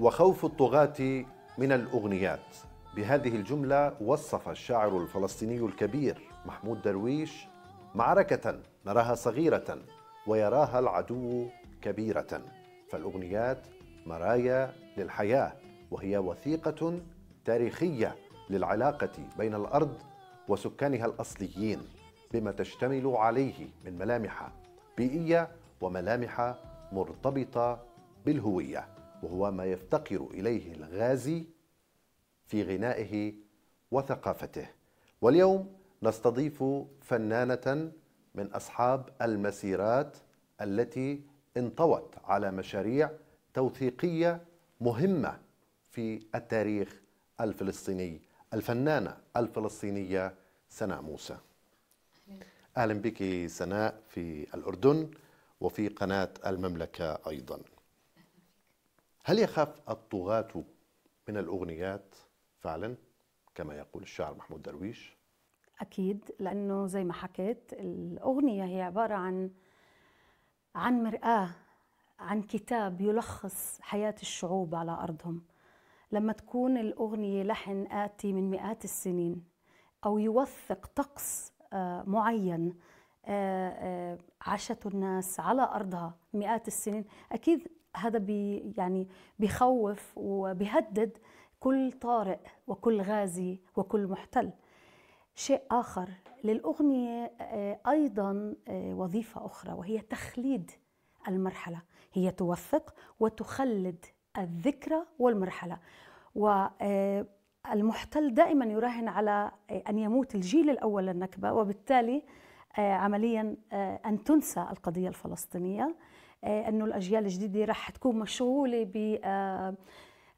وخوف الطغاة من الأغنيات بهذه الجملة وصف الشاعر الفلسطيني الكبير محمود درويش معركة نراها صغيرة ويراها العدو كبيرة فالأغنيات مرايا للحياة وهي وثيقة تاريخية للعلاقة بين الأرض وسكانها الأصليين بما تشتمل عليه من ملامح بيئية وملامح مرتبطة بالهوية وهو ما يفتقر اليه الغازي في غنائه وثقافته واليوم نستضيف فنانه من اصحاب المسيرات التي انطوت على مشاريع توثيقيه مهمه في التاريخ الفلسطيني الفنانه الفلسطينيه سناء موسى اهلا بك سناء في الاردن وفي قناه المملكه ايضا هل يخاف الطغاة من الأغنيات فعلا كما يقول الشاعر محمود درويش؟ أكيد لأنه زي ما حكيت الأغنية هي عبارة عن عن مرآة عن كتاب يلخص حياة الشعوب على أرضهم لما تكون الأغنية لحن آتي من مئات السنين أو يوثق طقس آه، معين آه، آه، عاشته الناس على أرضها مئات السنين أكيد هذا بي يعني بيخوف وبيهدد كل طارئ وكل غازي وكل محتل شيء آخر للأغنية آه، أيضا آه، وظيفة أخرى وهي تخليد المرحلة هي توثق وتخلد الذكرى والمرحلة والمحتل آه، دائما يراهن على أن يموت الجيل الأول للنكبة وبالتالي عمليا أن تنسى القضية الفلسطينية آه، انه الاجيال الجديده رح تكون مشغوله ب آه،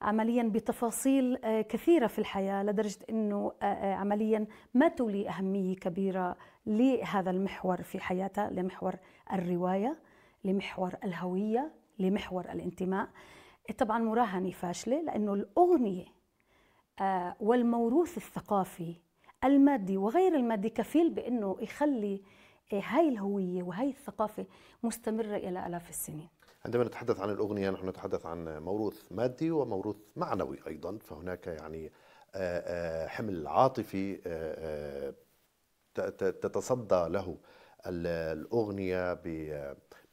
عمليا بتفاصيل آه، كثيره في الحياه لدرجه انه عمليا ما تولي اهميه كبيره لهذا المحور في حياتها لمحور الروايه لمحور الهويه لمحور الانتماء طبعا مراهنه فاشله لانه الاغنيه والموروث الثقافي المادي وغير المادي كفيل بانه يخلي إيه، هاي الهوية وهي الثقافة مستمرة إلى آلاف السنين عندما نتحدث عن الأغنية نحن نتحدث عن موروث مادي وموروث معنوي أيضا فهناك يعني آه، آه، حمل عاطفي آه، تتصدى له الأغنية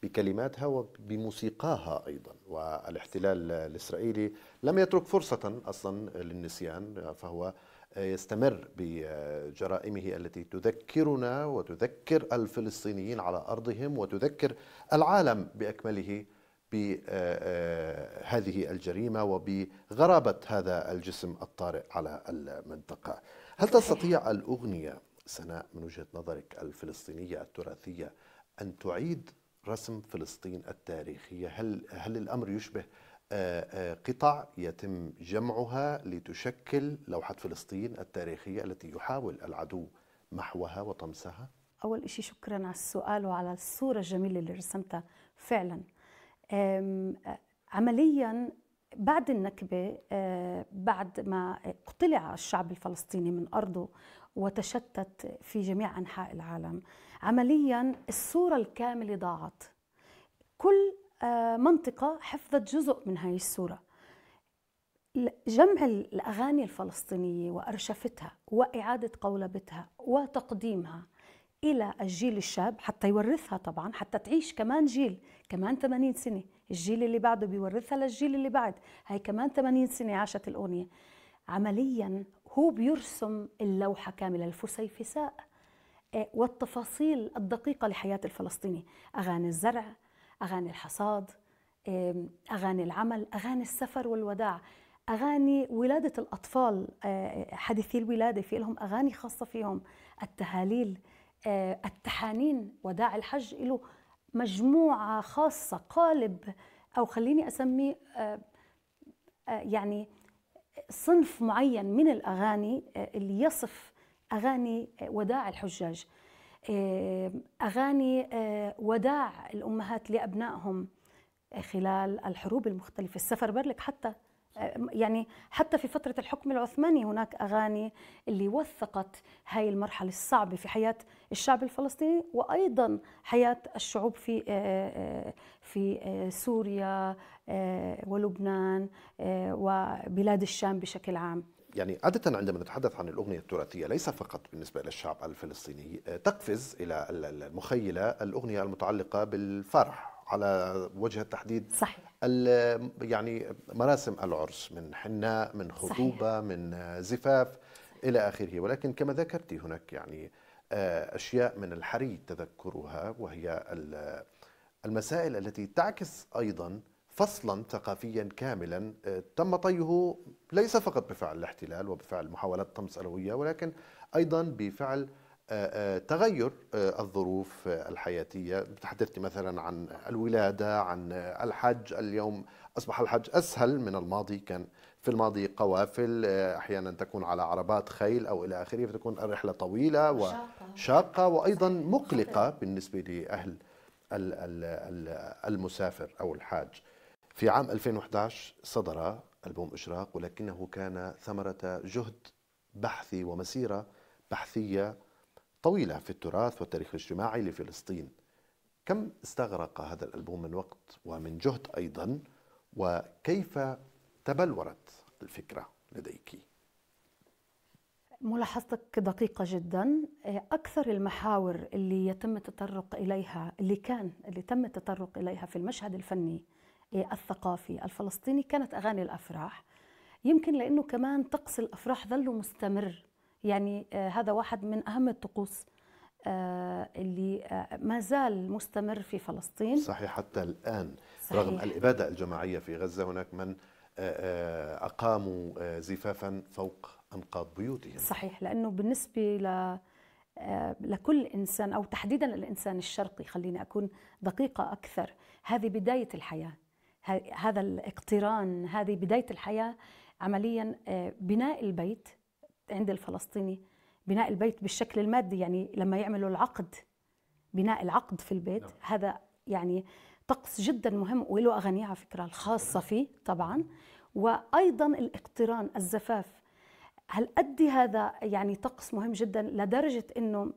بكلماتها وبموسيقاها أيضا والاحتلال الإسرائيلي لم يترك فرصة أصلا للنسيان فهو يستمر بجرائمه التي تذكرنا وتذكر الفلسطينيين على ارضهم وتذكر العالم باكمله بهذه آه، آه، الجريمه وبغرابه هذا الجسم الطارئ على المنطقه. هل تستطيع الاغنيه سناء من وجهه نظرك الفلسطينيه التراثيه ان تعيد رسم فلسطين التاريخيه؟ هل هل الامر يشبه قطع يتم جمعها لتشكل لوحة فلسطين التاريخية التي يحاول العدو محوها وطمسها؟ أول شيء شكرا على السؤال وعلى الصورة الجميلة اللي رسمتها فعلا عمليا بعد النكبة أه، بعد ما اقتلع الشعب الفلسطيني من أرضه وتشتت في جميع أنحاء العالم عمليا الصورة الكاملة ضاعت كل آه، منطقة حفظت جزء من هاي الصورة جمع الأغاني الفلسطينية وأرشفتها وإعادة قولبتها وتقديمها إلى الجيل الشاب حتى يورثها طبعا حتى تعيش كمان جيل كمان 80 سنة الجيل اللي بعده بيورثها للجيل اللي بعد هاي كمان 80 سنة عاشت الأغنية عمليا هو بيرسم اللوحة كاملة الفسيفساء آه، والتفاصيل الدقيقة لحياة الفلسطيني أغاني الزرع اغاني الحصاد اغاني العمل اغاني السفر والوداع اغاني ولاده الاطفال آه، آه، حديثي الولاده في لهم اغاني خاصه فيهم التهاليل آه، التحانين وداع الحج له مجموعه خاصه قالب او خليني اسميه يعني صنف معين من الاغاني اللي يصف اغاني وداع الحجاج آه، أغاني آه، وداع الأمهات لأبنائهم آه، خلال الحروب المختلفة السفر برلك حتى يعني حتى في فترة الحكم العثماني هناك أغاني اللي وثقت هاي المرحلة الصعبة في حياة الشعب الفلسطيني وأيضا حياة الشعوب في في سوريا ولبنان وبلاد الشام بشكل عام يعني عادة عندما نتحدث عن الأغنية التراثية ليس فقط بالنسبة للشعب الفلسطيني آه، تقفز إلى المخيلة الأغنية المتعلقة بالفرح على وجه التحديد صحيح يعني مراسم العرس من حناء من خطوبة صحيح. من زفاف إلى آخره ولكن كما ذكرتي هناك يعني آه، أشياء من الحري تذكرها وهي المسائل التي تعكس أيضا فصلا ثقافيا كاملا آه، تم طيه ليس فقط بفعل الاحتلال وبفعل محاولات طمس الهويه ولكن ايضا بفعل آه، آه، تغير الظروف الحياتيه تحدثت مثلا عن الولاده عن الحج اليوم اصبح الحج اسهل من الماضي كان في الماضي قوافل احيانا تكون على عربات خيل او الى اخره فتكون الرحله طويله وشاقه وايضا مقلقه بالنسبه لاهل المسافر او الحاج في عام 2011 صدر ألبوم إشراق ولكنه كان ثمرة جهد بحثي ومسيرة بحثية طويلة في التراث والتاريخ الاجتماعي لفلسطين كم استغرق هذا الألبوم من وقت ومن جهد أيضا وكيف تبلورت الفكرة لديك؟ ملاحظتك دقيقة جدا أكثر المحاور اللي يتم التطرق إليها اللي كان اللي تم التطرق إليها في المشهد الفني الثقافي الفلسطيني كانت أغاني الأفراح يمكن لأنه كمان طقس الأفراح ظل مستمر يعني آه، هذا واحد من أهم الطقوس آه، اللي آه، ما زال مستمر في فلسطين صحيح حتى الآن صحيح. رغم الإبادة الجماعية في غزة هناك من أقاموا زفافا فوق أنقاض بيوتهم صحيح لأنه بالنسبة ل لكل إنسان أو تحديدا الإنسان الشرقي خليني أكون دقيقة أكثر هذه بداية الحياة هذا الاقتران هذه بداية الحياة عمليا آه، بناء البيت عند الفلسطيني بناء البيت بالشكل المادي يعني لما يعملوا العقد بناء العقد في البيت نعم. هذا يعني طقس جدا مهم وله أغنية على فكرة الخاصة فيه طبعا وأيضا الاقتران الزفاف هل أدي هذا يعني طقس مهم جدا لدرجة أنه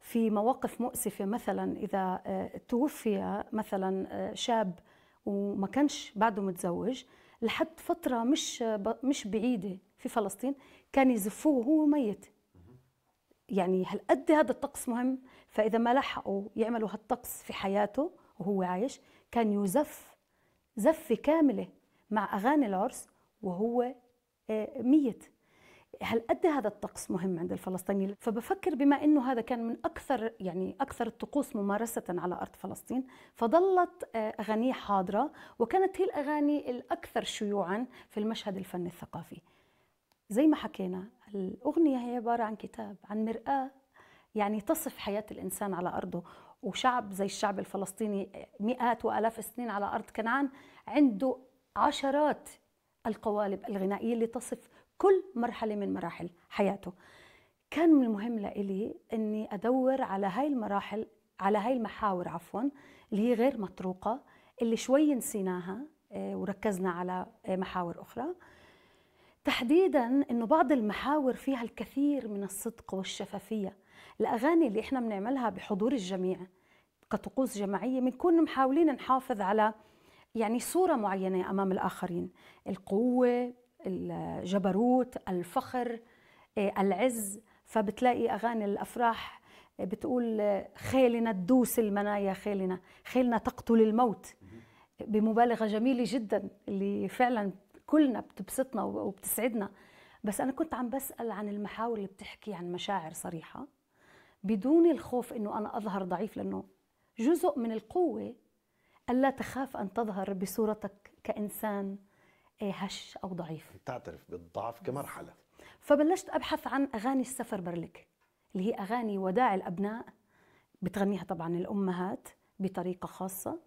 في مواقف مؤسفة مثلا إذا آه، توفي مثلا آه، شاب وما كانش بعده متزوج لحد فترة مش آه، مش بعيدة في فلسطين كان يزفوه وهو ميت يعني هالقد هذا الطقس مهم فإذا ما لحقوا يعملوا هالطقس في حياته وهو عايش كان يزف زفة كاملة مع أغاني العرس وهو ميت هل قد هذا الطقس مهم عند الفلسطينيين؟ فبفكر بما انه هذا كان من اكثر يعني اكثر الطقوس ممارسه على ارض فلسطين فظلت آه، اغانيه حاضره وكانت هي الاغاني الاكثر شيوعا في المشهد الفني الثقافي زي ما حكينا الاغنيه هي عباره عن كتاب عن مراه يعني تصف حياه الانسان على ارضه وشعب زي الشعب الفلسطيني آه، مئات والاف السنين على ارض كنعان عنده عشرات القوالب الغنائيه اللي تصف كل مرحله من مراحل حياته كان من المهم لإلي اني ادور على هاي المراحل على هاي المحاور عفوا اللي هي غير مطروقه اللي شوي نسيناها آه، وركزنا على آه، محاور اخرى تحديدا انه بعض المحاور فيها الكثير من الصدق والشفافيه الاغاني اللي احنا بنعملها بحضور الجميع كطقوس جماعيه بنكون محاولين نحافظ على يعني صوره معينه امام الاخرين القوه الجبروت الفخر آه، العز فبتلاقي اغاني الافراح آه، بتقول آه، خيلنا تدوس المنايا خيلنا خيلنا تقتل الموت بمبالغه جميله جدا اللي فعلا كلنا بتبسطنا وبتسعدنا بس انا كنت عم بسال عن المحاور اللي بتحكي عن مشاعر صريحه بدون الخوف انه انا اظهر ضعيف لانه جزء من القوه الا تخاف ان تظهر بصورتك كانسان إيه، هش او ضعيف تعترف بالضعف كمرحله فبلشت ابحث عن اغاني السفر برلك اللي هي اغاني وداع الابناء بتغنيها طبعا الامهات بطريقه خاصه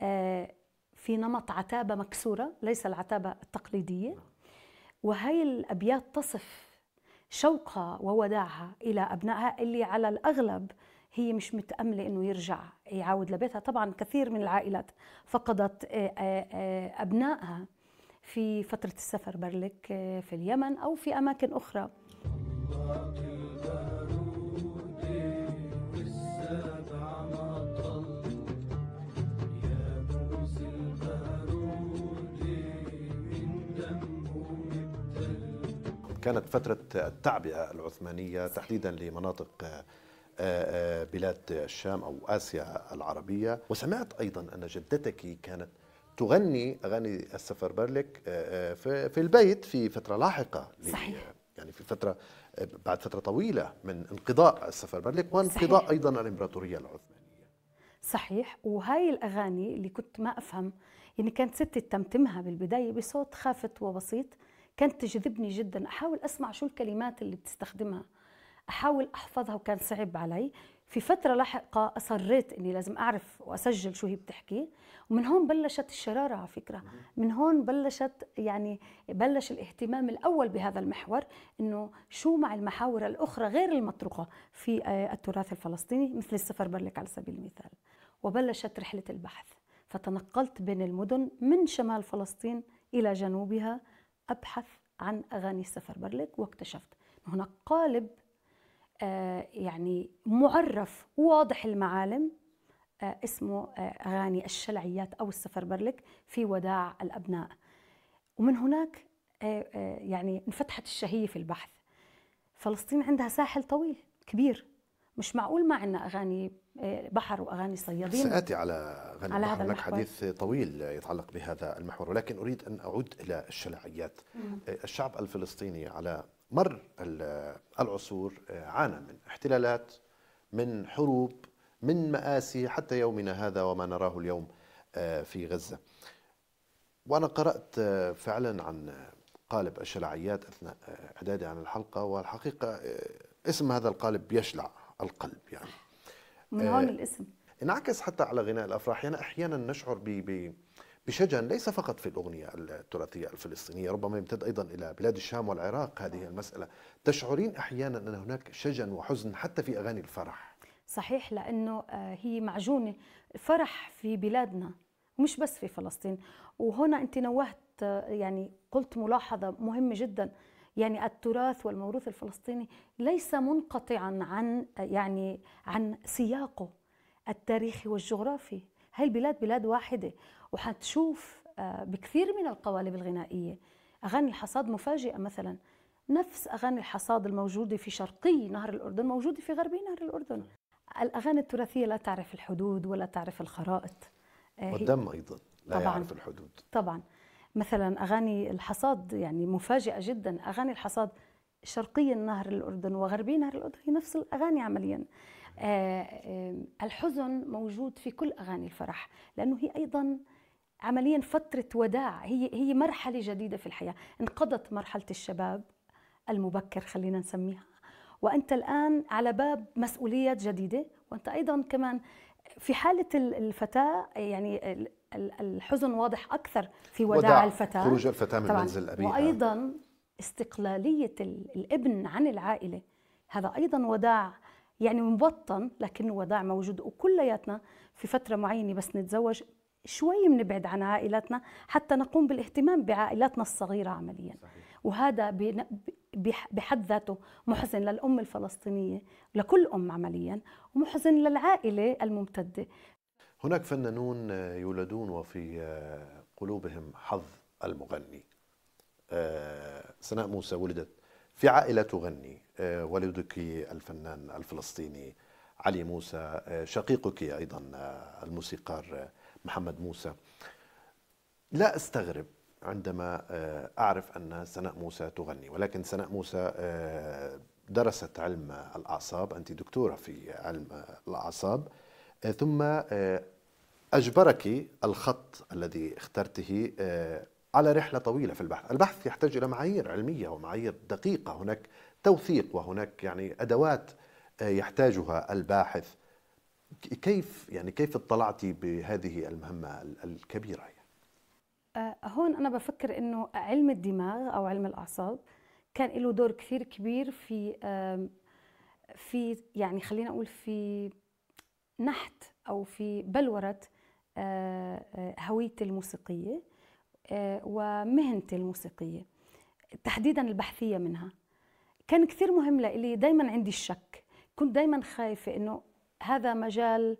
آه، في نمط عتابه مكسوره ليس العتابه التقليديه نعم. وهي الابيات تصف شوقها ووداعها الى ابنائها اللي على الاغلب هي مش متامله انه يرجع يعاود لبيتها طبعا كثير من العائلات فقدت آه، آه، ابنائها في فترة السفر برلك آه، في اليمن أو في أماكن أخرى كانت فترة التعبئة العثمانية تحديدا لمناطق آه، آه، بلاد الشام أو آسيا العربية وسمعت أيضا أن جدتك كانت تغني اغاني السفر برلك آه، آه، في البيت في فتره لاحقه صحيح يعني في فتره آه، بعد فتره طويله من انقضاء السفر برلك وانقضاء صحيح. ايضا الامبراطوريه العثمانيه صحيح وهاي الاغاني اللي كنت ما افهم يعني كانت ستي تتمتمها بالبدايه بصوت خافت وبسيط كانت تجذبني جدا احاول اسمع شو الكلمات اللي بتستخدمها احاول احفظها وكان صعب علي في فترة لاحقة أصريت إني لازم أعرف وأسجل شو هي بتحكي ومن هون بلشت الشرارة على فكرة من هون بلشت يعني بلش الاهتمام الأول بهذا المحور إنه شو مع المحاور الأخرى غير المطروقة في آه، التراث الفلسطيني مثل السفر برلك على سبيل المثال وبلشت رحلة البحث فتنقلت بين المدن من شمال فلسطين إلى جنوبها أبحث عن أغاني السفر برلك واكتشفت هناك قالب آه، يعني معرف واضح المعالم آه، اسمه آه، أغاني الشلعيات أو السفر برلك في وداع الأبناء ومن هناك يعني انفتحت الشهية في البحث فلسطين عندها ساحل طويل كبير مش معقول ما عندنا أغاني بحر وأغاني صيادين سآتي على أغاني على هذا لك حديث طويل يتعلق بهذا المحور ولكن أريد أن أعود إلى الشلعيات الشعب الفلسطيني على مر العصور آه، عانى من احتلالات من حروب من مآسي حتى يومنا هذا وما نراه اليوم آه، في غزة وأنا قرأت آه، فعلا عن قالب الشلعيات أثناء إعدادي عن الحلقة والحقيقة اسم هذا القالب يشلع القلب يعني من هون الاسم انعكس حتى على غناء الافراح يعني احيانا نشعر ب بشجن ليس فقط في الأغنية التراثية الفلسطينية ربما يمتد أيضا إلى بلاد الشام والعراق هذه المسألة تشعرين أحيانا أن هناك شجن وحزن حتى في أغاني الفرح صحيح لأنه آه، هي معجونة فرح في بلادنا مش بس في فلسطين وهنا أنت نوهت آه، يعني قلت ملاحظة مهمة جدا يعني التراث والموروث الفلسطيني ليس منقطعا عن آه، يعني عن سياقه التاريخي والجغرافي هاي البلاد بلاد واحدة وحتشوف آه، بكثير من القوالب الغنائية أغاني الحصاد مفاجئة مثلا نفس أغاني الحصاد الموجودة في شرقي نهر الأردن موجودة في غربي نهر الأردن الأغاني التراثية لا تعرف الحدود ولا تعرف الخرائط آه، والدم أيضا لا طبعاً يعرف الحدود طبعا مثلا أغاني الحصاد يعني مفاجئة جدا أغاني الحصاد شرقي نهر الأردن وغربي نهر الأردن هي نفس الأغاني عمليا آه، الحزن موجود في كل أغاني الفرح لأنه هي أيضا عمليا فترة وداع هي هي مرحلة جديدة في الحياة، انقضت مرحلة الشباب المبكر خلينا نسميها وأنت الآن على باب مسؤوليات جديدة وأنت أيضا كمان في حالة الفتاة يعني الحزن واضح أكثر في وداع, وداع الفتاة خروج الفتاة من منزل أبيها وأيضا استقلالية الابن عن العائلة هذا أيضا وداع يعني مبطن لكنه وداع موجود وكلياتنا في فترة معينة بس نتزوج شوي بنبعد عن عائلاتنا حتى نقوم بالاهتمام بعائلاتنا الصغيرة عمليا صحيح. وهذا بحد ذاته محزن للأم الفلسطينية لكل أم عمليا ومحزن للعائلة الممتدة هناك فنانون يولدون وفي آه، قلوبهم حظ المغني آه، سناء موسى ولدت في عائلة تغني آه، والدك الفنان الفلسطيني علي موسى شقيقك أيضا الموسيقار محمد موسى لا استغرب عندما آه، اعرف ان سناء موسى تغني ولكن سناء موسى آه، درست علم الاعصاب انت دكتوره في علم الاعصاب آه، ثم اجبرك الخط الذي اخترته على رحله طويله في البحث، البحث يحتاج الى معايير علميه ومعايير دقيقه، هناك توثيق وهناك يعني ادوات يحتاجها الباحث كيف يعني كيف اطلعتي بهذه المهمه الكبيره يعني؟ أه، هون انا بفكر انه علم الدماغ او علم الاعصاب كان له دور كثير كبير في في يعني خلينا اقول في نحت او في بلوره أه، أه، هويتي الموسيقيه ومهنتي الموسيقيه تحديدا البحثيه منها كان كثير مهم لإلي دائما عندي الشك كنت دائما خايفه انه هذا مجال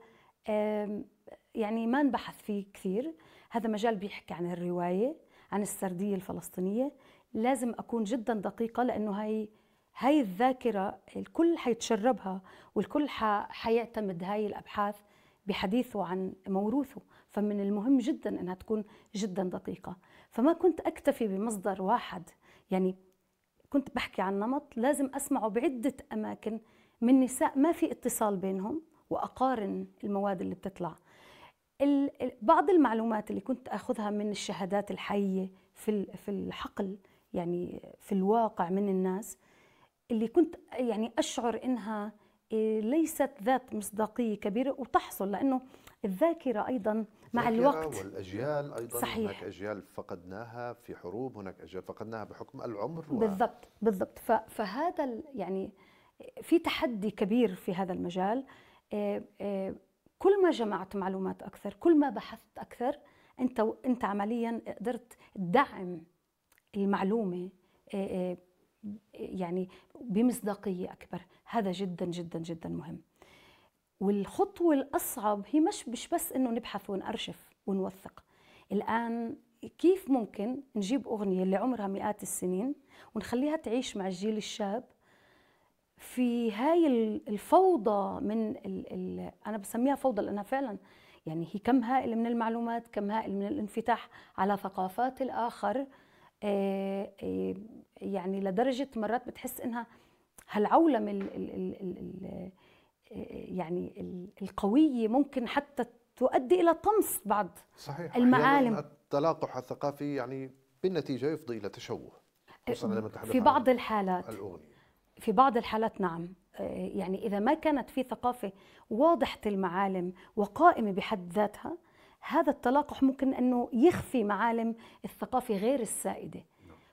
يعني ما انبحث فيه كثير هذا مجال بيحكي عن الرواية عن السردية الفلسطينية لازم أكون جدا دقيقة لأنه هاي هاي الذاكرة الكل حيتشربها والكل حيعتمد هاي الأبحاث بحديثه عن موروثه فمن المهم جدا أنها تكون جدا دقيقة فما كنت أكتفي بمصدر واحد يعني كنت بحكي عن نمط لازم أسمعه بعدة أماكن من نساء ما في اتصال بينهم واقارن المواد اللي بتطلع بعض المعلومات اللي كنت اخذها من الشهادات الحيه في في الحقل يعني في الواقع من الناس اللي كنت يعني اشعر انها آه، ليست ذات مصداقيه كبيره وتحصل لانه الذاكره ايضا مع الوقت والاجيال ايضا صحيح. هناك اجيال فقدناها في حروب هناك اجيال فقدناها بحكم العمر و... بالضبط بالضبط فهذا يعني في تحدي كبير في هذا المجال آه، آه، كل ما جمعت معلومات اكثر كل ما بحثت اكثر انت انت عمليا قدرت تدعم المعلومه آه، يعني بمصداقيه اكبر هذا جدا جدا جدا مهم والخطوه الاصعب هي مش مش بس انه نبحث ونأرشف ونوثق الان كيف ممكن نجيب اغنيه اللي عمرها مئات السنين ونخليها تعيش مع الجيل الشاب في هاي الفوضى من ال الـ انا بسميها فوضى لانها فعلا يعني هي كم هائل من المعلومات كم هائل من الانفتاح على ثقافات الاخر آه، آه، يعني لدرجه مرات بتحس انها الـ ال ال ال الـ آه، يعني القويه ممكن حتى تؤدي الى طمس بعض صحيح المعالم يعني التلاقح الثقافي يعني بالنتيجه يفضي الى تشوه في بعض الحالات الأغنية. في بعض الحالات نعم آه، يعني إذا ما كانت في ثقافة واضحة المعالم وقائمة بحد ذاتها هذا التلاقح ممكن أنه يخفي معالم الثقافة غير السائدة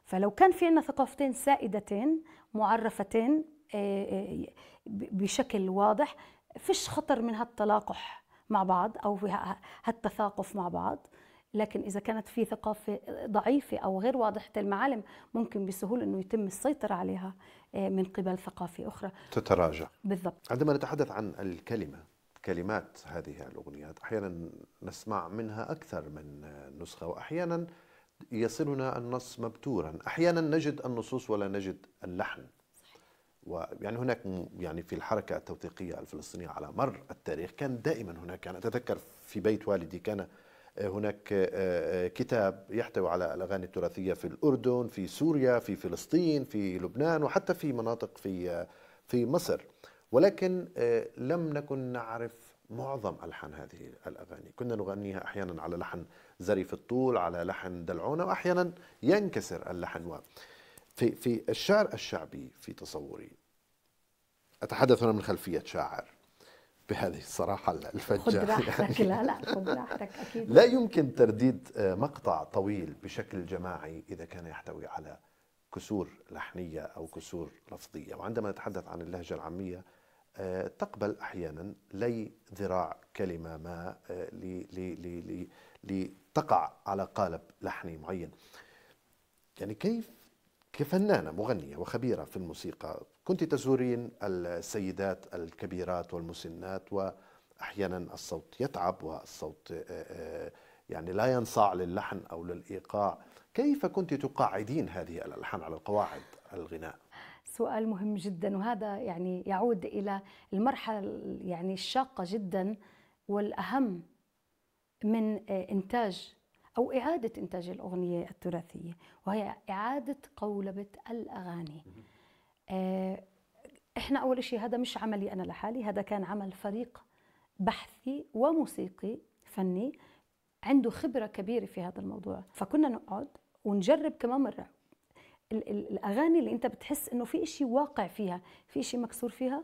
فلو كان في عندنا ثقافتين سائدتين معرفتين آه، آه، بشكل واضح فيش خطر من هالتلاقح مع بعض أو هالتثاقف مع بعض لكن إذا كانت في ثقافة ضعيفة أو غير واضحة المعالم ممكن بسهولة أنه يتم السيطرة عليها آه، من قبل ثقافة أخرى تتراجع بالضبط عندما نتحدث عن الكلمة كلمات هذه الأغنيات أحيانا نسمع منها أكثر من نسخة وأحيانا يصلنا النص مبتورا أحيانا نجد النصوص ولا نجد اللحن ويعني هناك يعني في الحركة التوثيقية الفلسطينية على مر التاريخ كان دائما هناك أنا أتذكر في بيت والدي كان هناك آه، آه، كتاب يحتوي على الأغاني التراثية في الأردن في سوريا في فلسطين في لبنان وحتى في مناطق في آه، في مصر ولكن لم نكن نعرف معظم ألحان هذه الأغاني كنا نغنيها أحيانا على لحن زريف الطول على لحن دلعونة وأحيانا ينكسر اللحن و في, في الشعر الشعبي في تصوري أتحدث هنا من خلفية شاعر بهذه الصراحة الفجة خذ راحتك يعني. لا لا خذ راحتك أكيد لا يمكن ترديد آه، مقطع طويل بشكل جماعي إذا كان يحتوي على كسور لحنية أو كسور لفظية وعندما نتحدث عن اللهجة العامية آه، تقبل أحيانا لي ذراع كلمة ما آه، لتقع على قالب لحني معين يعني كيف كفنانة مغنية وخبيرة في الموسيقى كنت تزورين السيدات الكبيرات والمسنات واحيانا الصوت يتعب والصوت آه، آه، يعني لا ينصاع للحن او للايقاع كيف كنت تقاعدين هذه الالحان على القواعد الغناء سؤال مهم جدا وهذا يعني يعود الى المرحله يعني الشاقه جدا والاهم من آه، انتاج او اعاده انتاج الاغنيه التراثيه وهي اعاده قولبه الاغاني آه، احنا اول شيء هذا مش عملي انا لحالي هذا كان عمل فريق بحثي وموسيقي فني عنده خبرة كبيرة في هذا الموضوع فكنا نقعد ونجرب كمان مرة الأغاني اللي أنت بتحس إنه في شيء واقع فيها في شيء مكسور فيها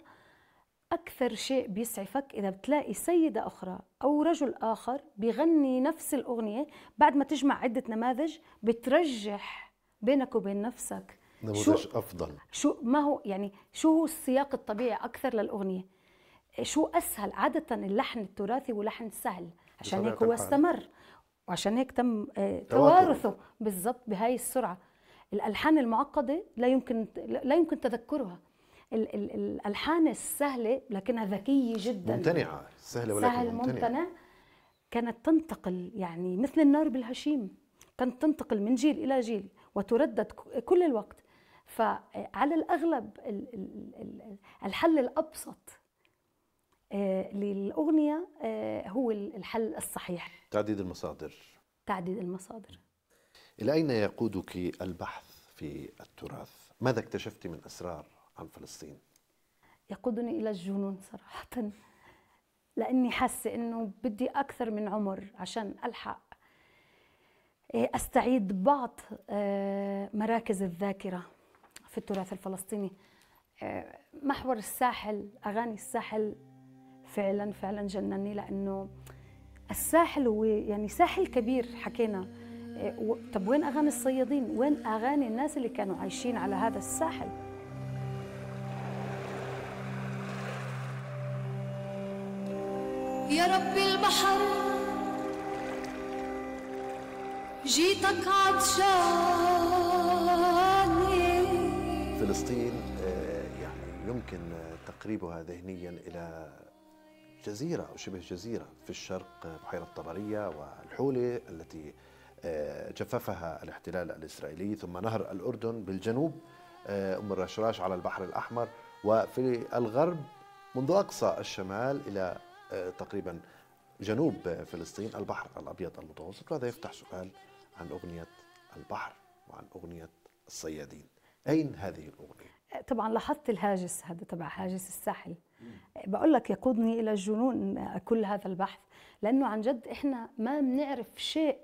أكثر شيء بيسعفك إذا بتلاقي سيدة أخرى أو رجل آخر بيغني نفس الأغنية بعد ما تجمع عدة نماذج بترجح بينك وبين نفسك نموذج شو افضل شو ما هو يعني شو هو السياق الطبيعي اكثر للاغنيه شو اسهل عاده اللحن التراثي ولحن سهل عشان هيك هو استمر وعشان هيك تم آه، توارثه بالضبط بهاي السرعه الالحان المعقده لا يمكن لا يمكن تذكرها الالحان السهله لكنها ذكيه جدا ممتنعه سهله ولكن سهل ممتنعه ممتنع كانت تنتقل يعني مثل النار بالهشيم كانت تنتقل من جيل الى جيل وتردد كل الوقت فعلى الأغلب الحل الأبسط آه، للأغنية آه، هو الحل الصحيح تعديد المصادر تعديد المصادر إلى أين يقودك البحث في التراث؟ ماذا اكتشفت من أسرار عن فلسطين؟ يقودني إلى الجنون صراحة لأني حاسة أنه بدي أكثر من عمر عشان ألحق آه، استعيد بعض مراكز الذاكره في التراث الفلسطيني آه، محور الساحل اغاني الساحل فعلا فعلا جنني لانه الساحل هو يعني ساحل كبير حكينا آه، طب وين اغاني الصيادين وين اغاني الناس اللي كانوا عايشين على هذا الساحل يا رب البحر جيتك عطشان فلسطين آه، يعني يمكن آه، تقريبها ذهنيا إلى جزيرة أو شبه جزيرة في الشرق آه، بحيرة طبرية والحولة التي جففها الاحتلال الإسرائيلي ثم نهر الأردن بالجنوب أم الرشراش على البحر الأحمر وفي الغرب منذ أقصى الشمال إلى تقريبا جنوب فلسطين البحر الأبيض المتوسط وهذا يفتح سؤال عن أغنية البحر وعن أغنية الصيادين أين هذه الأغنية؟ طبعا لاحظت الهاجس هذا تبع هاجس الساحل بقول لك يقودني إلى الجنون كل هذا البحث لأنه عن جد إحنا ما بنعرف شيء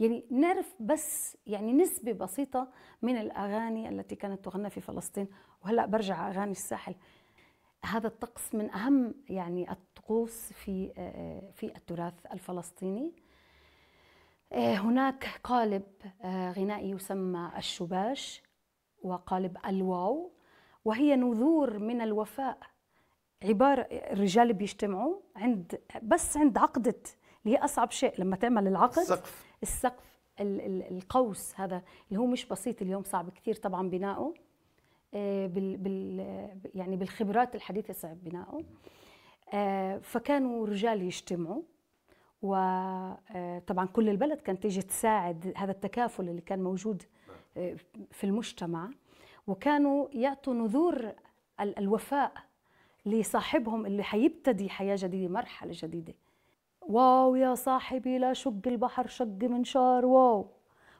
يعني نعرف بس يعني نسبة بسيطة من الأغاني التي كانت تغنى في فلسطين وهلأ برجع أغاني الساحل هذا الطقس من أهم يعني الطقوس في آه، في التراث الفلسطيني آه، هناك قالب آه، غنائي يسمى الشباش وقالب الواو وهي نذور من الوفاء عبارة الرجال بيجتمعوا عند بس عند عقدة اللي هي أصعب شيء لما تعمل العقد السقف السقف القوس هذا اللي هو مش بسيط اليوم صعب كثير طبعا بناؤه آه، بال بال يعني بالخبرات الحديثة صعب بناؤه آه، فكانوا رجال يجتمعوا وطبعا آه، كل البلد كانت تيجي تساعد هذا التكافل اللي كان موجود في المجتمع وكانوا يعطوا نذور الوفاء لصاحبهم اللي حيبتدي حياة جديدة مرحلة جديدة واو يا صاحبي لا شق البحر شق منشار واو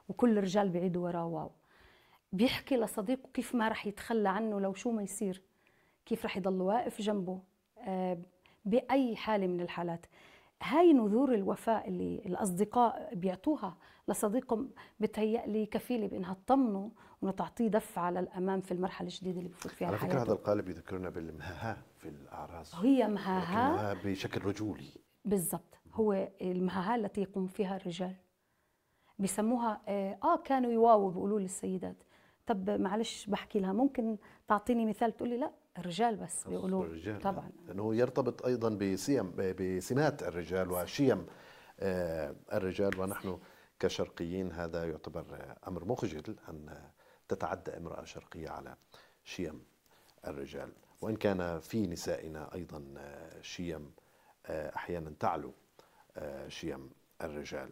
وكل الرجال بعيد وراه واو بيحكي لصديقه كيف ما رح يتخلى عنه لو شو ما يصير كيف رح يضل واقف جنبه آه، بأي حالة من الحالات هاي نذور الوفاء اللي الأصدقاء بيعطوها لصديقهم بتهيألي كفيلة بأنها تطمنه دفع دفعة للأمام في المرحلة الجديدة اللي بفوت فيها على فكرة حياته. هذا القالب يذكرنا بالمهاها في الأعراس هي مهاها بشكل رجولي بالضبط هو المهاها التي يقوم فيها الرجال بسموها آه،, آه كانوا يواو بيقولوا للسيدات طب معلش بحكي لها ممكن تعطيني مثال تقول لي لا الرجال بس بيقولوا الرجال طبعا لانه يرتبط ايضا بسيم بسمات الرجال وشيم آه، الرجال ونحن كشرقيين هذا يعتبر امر مخجل ان تتعدى امراه شرقيه على شيم الرجال وان كان في نسائنا ايضا آه، شيم آه، احيانا تعلو شيم الرجال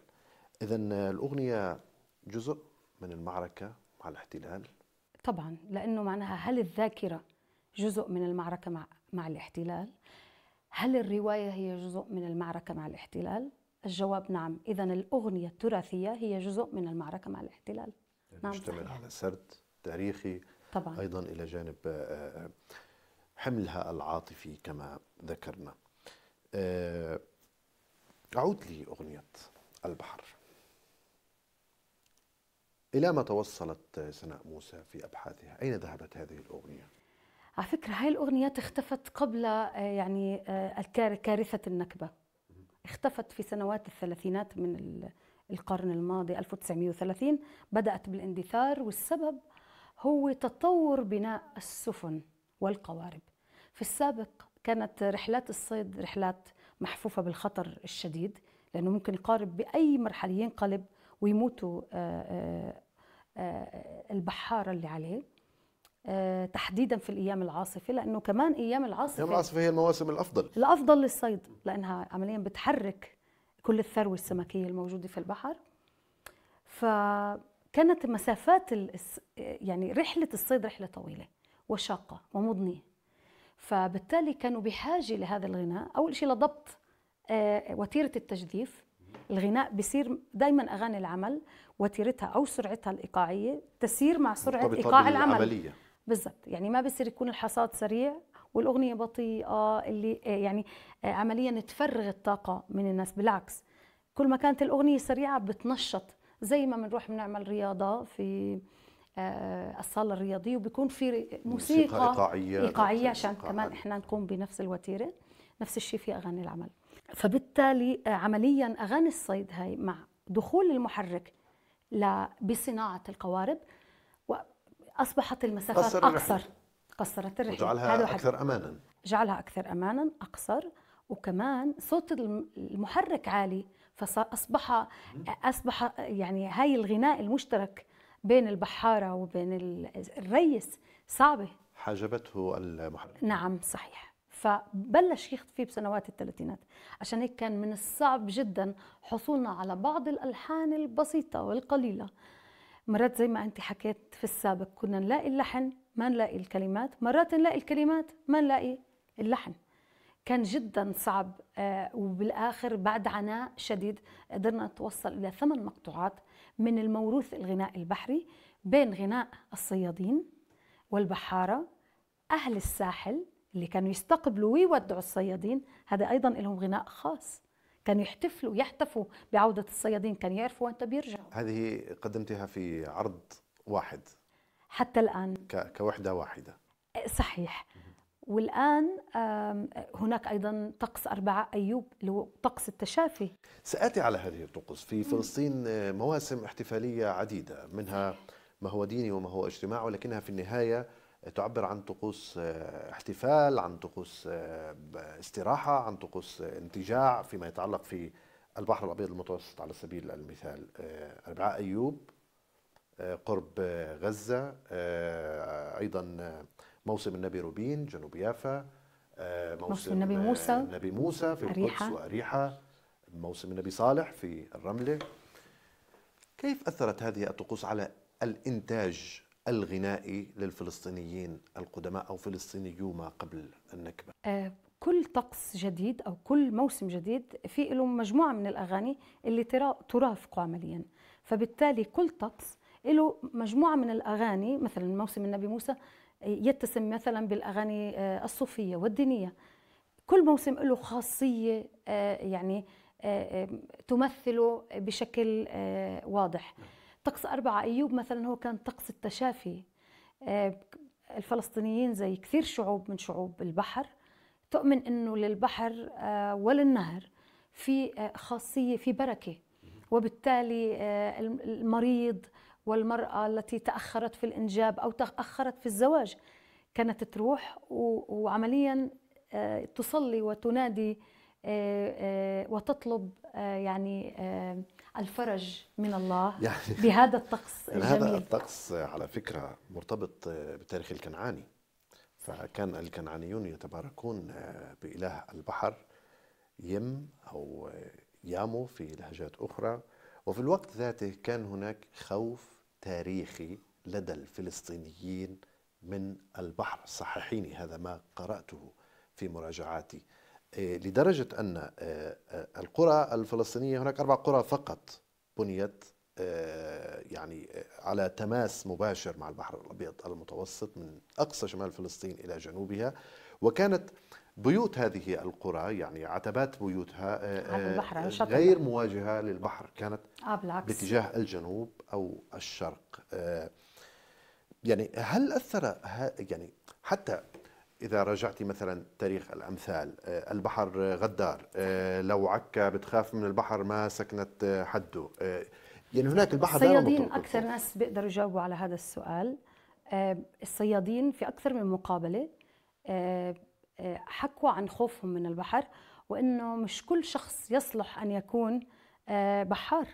اذا الاغنيه جزء من المعركه مع الاحتلال طبعا لانه معناها هل الذاكره جزء من المعركة مع, مع الاحتلال هل الرواية هي جزء من المعركة مع الاحتلال؟ الجواب نعم إذا الأغنية التراثية هي جزء من المعركة مع الاحتلال يعني نعم تشتمل على سرد تاريخي طبعا أيضا إلى جانب آه، آه، حملها العاطفي كما ذكرنا آه، أعود لي أغنية البحر إلى ما توصلت سناء موسى في أبحاثها أين ذهبت هذه الأغنية؟ على فكره هاي الاغنيات اختفت قبل آه، يعني آه، كارثه النكبه اختفت في سنوات الثلاثينات من القرن الماضي 1930 بدات بالاندثار والسبب هو تطور بناء السفن والقوارب في السابق كانت رحلات الصيد رحلات محفوفه بالخطر الشديد لانه ممكن القارب باي مرحله ينقلب ويموتوا آه، البحاره اللي عليه آه، تحديدا في الايام العاصفه لانه كمان ايام العاصفه ايام العاصفه هي المواسم الافضل الافضل للصيد لانها عمليا بتحرك كل الثروه السمكيه الموجوده في البحر فكانت مسافات يعني رحله الصيد رحله طويله وشاقه ومضنيه فبالتالي كانوا بحاجه لهذا الغناء اول شيء لضبط آه، وتيره التجديف الغناء بيصير دائما اغاني العمل وتيرتها او سرعتها الايقاعيه تسير مع سرعه ايقاع العمل العملية. بالضبط يعني ما بصير يكون الحصاد سريع والاغنيه بطيئه اللي آه، يعني آه، عمليا تفرغ الطاقه من الناس بالعكس كل ما كانت الاغنيه سريعه بتنشط زي ما بنروح بنعمل رياضه في آه، الصاله الرياضيه وبيكون في موسيقى, موسيقى ايقاعيه ايقاعيه عشان كمان احنا نكون بنفس الوتيره نفس الشيء في اغاني العمل فبالتالي عمليا اغاني الصيد هاي مع دخول المحرك بصناعه القوارب اصبحت المسافات قصر اقصر الرحلة. قصرت الرحله جعلها اكثر امانا جعلها اكثر امانا اقصر وكمان صوت المحرك عالي فاصبح اصبح يعني هاي الغناء المشترك بين البحاره وبين الريس صعبه حاجبته المحرك نعم صحيح فبلش يختفي بسنوات الثلاثينات عشان هيك كان من الصعب جدا حصولنا على بعض الالحان البسيطه والقليله مرات زي ما انت حكيت في السابق كنا نلاقي اللحن ما نلاقي الكلمات مرات نلاقي الكلمات ما نلاقي اللحن كان جدا صعب آه، وبالاخر بعد عناء شديد قدرنا نتوصل الى ثمان مقطوعات من الموروث الغناء البحري بين غناء الصيادين والبحاره اهل الساحل اللي كانوا يستقبلوا ويودعوا الصيادين هذا ايضا لهم غناء خاص كانوا يحتفلوا يحتفوا بعودة الصيادين كانوا يعرفوا أنت بيرجع هذه قدمتها في عرض واحد حتى الآن ك... كوحدة واحدة أه، صحيح والآن هناك أيضا طقس أربعة أيوب اللي هو طقس التشافي سآتي على هذه الطقوس في فلسطين آه، مواسم احتفالية عديدة منها ما هو ديني وما هو اجتماعي ولكنها في النهاية تعبر عن طقوس آه، احتفال عن طقوس آه، استراحة عن طقوس آه، انتجاع فيما يتعلق في البحر الأبيض المتوسط على سبيل المثال أربعاء أيوب قرب غزة أيضا موسم النبي روبين جنوب يافا موسم النبي موسى النبي موسى في القدس وأريحة موسم النبي صالح في الرملة كيف أثرت هذه الطقوس على الإنتاج الغنائي للفلسطينيين القدماء أو فلسطينيو ما قبل النكبة آه، كل طقس جديد أو كل موسم جديد في له مجموعة من الأغاني اللي ترافقه عمليا فبالتالي كل طقس له مجموعة من الأغاني مثلا موسم النبي موسى يتسم مثلا بالأغاني آه، الصوفية والدينية كل موسم له خاصية آه، يعني تمثله بشكل واضح طقس أربعة أيوب مثلا هو كان طقس التشافي آه، الفلسطينيين زي كثير شعوب من شعوب البحر تؤمن أنه للبحر آه، وللنهر في آه، خاصية في بركة وبالتالي المريض والمرأة التي تأخرت في الإنجاب أو تأخرت في الزواج كانت تروح وعمليا تصلي وتنادي وتطلب يعني الفرج من الله يعني بهذا الطقس الجميل يعني هذا الطقس على فكرة مرتبط آه، بالتاريخ الكنعاني فكان الكنعانيون يتباركون آه، بإله البحر يم أو آه، يامو في لهجات أخرى وفي الوقت ذاته كان هناك خوف تاريخي لدى الفلسطينيين من البحر صححيني هذا ما قرأته في مراجعاتي آه، لدرجة أن آه، آه، القرى الفلسطينية هناك أربع قرى فقط بنيت يعني على تماس مباشر مع البحر الأبيض المتوسط من أقصى شمال فلسطين إلى جنوبها وكانت بيوت هذه القرى يعني عتبات بيوتها البحر غير مواجهة للبحر كانت باتجاه الجنوب أو الشرق يعني هل أثر يعني حتى إذا راجعتي مثلا تاريخ الأمثال آه، البحر غدار آه، لو عكا بتخاف من البحر ما سكنت آه، حده يعني هناك البحر الصيادين أكثر ناس بيقدروا يجاوبوا على هذا السؤال الصيادين في أكثر من مقابلة حكوا عن خوفهم من البحر وأنه مش كل شخص يصلح أن يكون بحار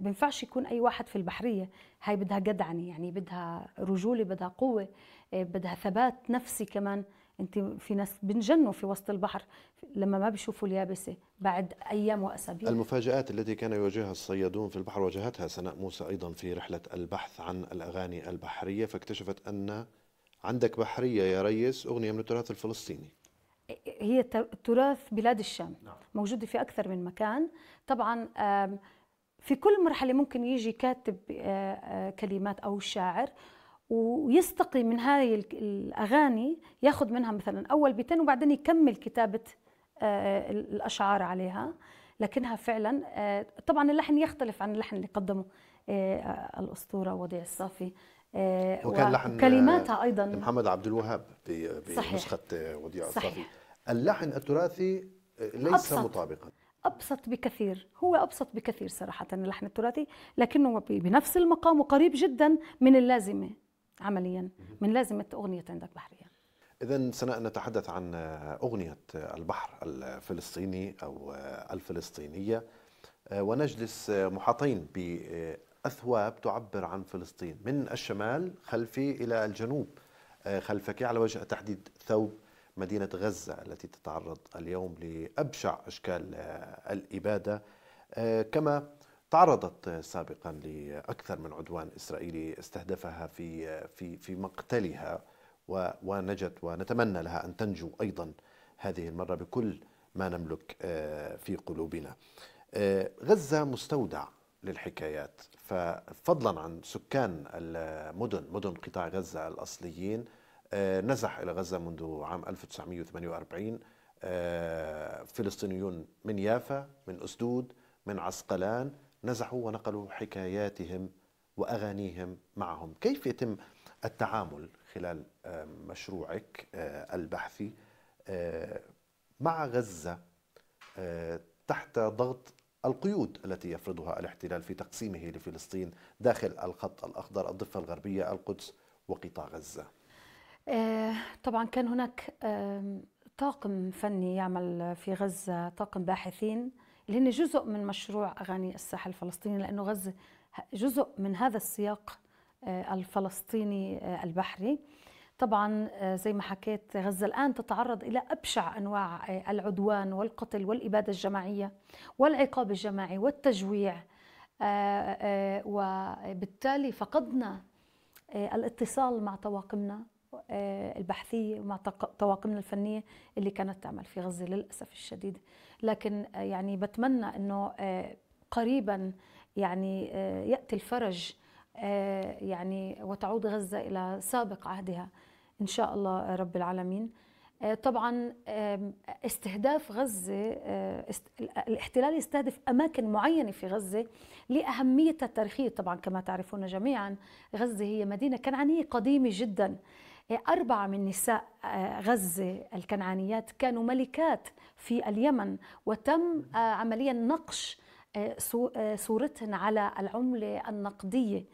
بنفعش يكون أي واحد في البحرية هاي بدها جدعنة يعني بدها رجولة بدها قوة آه، بدها ثبات نفسي كمان انت في ناس بنجنوا في وسط البحر لما ما بيشوفوا اليابسه بعد ايام واسابيع المفاجات التي كان يواجهها الصيادون في البحر واجهتها سناء موسى ايضا في رحله البحث عن الاغاني البحريه فاكتشفت ان عندك بحريه يا ريس اغنيه من التراث الفلسطيني هي تراث بلاد الشام نعم. موجوده في اكثر من مكان طبعا في كل مرحله ممكن يجي كاتب آه، آه، كلمات او شاعر ويستقي من هاي الاغاني ياخذ منها مثلا اول بيتين وبعدين يكمل كتابه آه، الاشعار عليها لكنها فعلا آه، طبعا اللحن يختلف عن اللحن اللي قدمه آه، الاسطوره وديع الصافي وكان لحن كلماتها ايضا محمد عبد الوهاب بنسخه وديع الصافي صحيح. اللحن التراثي ليس أبسط. مطابقا ابسط بكثير هو ابسط بكثير صراحه اللحن التراثي لكنه بنفس المقام وقريب جدا من اللازمه عمليا من لازمة أغنية عندك بحرية إذا سنتحدث عن أغنية البحر الفلسطيني أو الفلسطينية ونجلس محاطين بأثواب تعبر عن فلسطين من الشمال خلفي إلى الجنوب خلفك على وجه التحديد ثوب مدينة غزة التي تتعرض اليوم لأبشع أشكال الإبادة كما تعرضت سابقا لاكثر من عدوان اسرائيلي استهدفها في في في مقتلها ونجت ونتمنى لها ان تنجو ايضا هذه المره بكل ما نملك آه، في قلوبنا. آه، غزه مستودع للحكايات ففضلا عن سكان المدن مدن قطاع غزه الاصليين آه، نزح الى غزه منذ عام 1948 فلسطينيون من يافا من اسدود من عسقلان نزحوا ونقلوا حكاياتهم واغانيهم معهم، كيف يتم التعامل خلال آه، مشروعك آه، البحثي آه، مع غزه تحت ضغط القيود التي يفرضها الاحتلال في تقسيمه لفلسطين داخل الخط الاخضر الضفه الغربيه القدس وقطاع غزه. طبعا كان هناك طاقم فني يعمل في غزه، طاقم باحثين اللي هن جزء من مشروع اغاني الساحل الفلسطيني لانه غزه جزء من هذا السياق آه، الفلسطيني آه، البحري طبعا آه، زي ما حكيت غزه الان تتعرض الى ابشع انواع العدوان والقتل والاباده الجماعيه والعقاب الجماعي والتجويع وبالتالي فقدنا الاتصال مع طواقمنا آه، البحثيه ومع طواقمنا الفنيه اللي كانت تعمل في غزه للاسف الشديد لكن آه، يعني بتمنى انه آه، قريبا يعني ياتي الفرج يعني وتعود غزه الى سابق عهدها ان شاء الله رب العالمين طبعا استهداف غزه الاحتلال يستهدف اماكن معينه في غزه لاهميتها التاريخيه طبعا كما تعرفون جميعا غزه هي مدينه كنعانيه قديمه جدا أربعة من نساء آه، غزة الكنعانيات كانوا ملكات في اليمن وتم آه، عمليا نقش آه، صورتهن على العملة النقدية